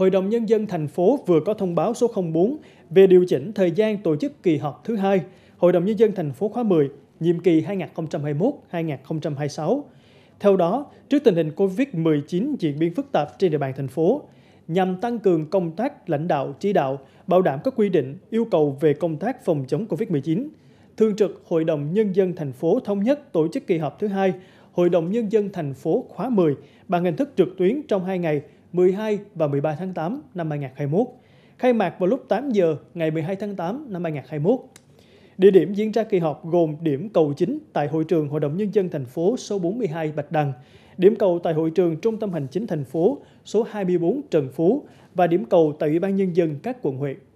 Hội đồng Nhân dân thành phố vừa có thông báo số 04 về điều chỉnh thời gian tổ chức kỳ họp thứ hai Hội đồng Nhân dân thành phố khóa 10, nhiệm kỳ 2021-2026. Theo đó, trước tình hình COVID-19 diễn biến phức tạp trên địa bàn thành phố, nhằm tăng cường công tác lãnh đạo chỉ đạo, bảo đảm các quy định, yêu cầu về công tác phòng chống COVID-19, Thường trực Hội đồng Nhân dân thành phố thống nhất tổ chức kỳ họp thứ hai Hội đồng Nhân dân thành phố khóa 10 bằng hình thức trực tuyến trong 2 ngày 12 và 13 tháng 8 năm 2021, khai mạc vào lúc 8 giờ ngày 12 tháng 8 năm 2021. Địa điểm diễn ra kỳ họp gồm điểm cầu chính tại hội trường Hội đồng Nhân dân thành phố số 42 Bạch Đằng, điểm cầu tại hội trường Trung tâm Hành chính thành phố số 24 Trần Phú và điểm cầu tại Ủy ban Nhân dân các quận huyện.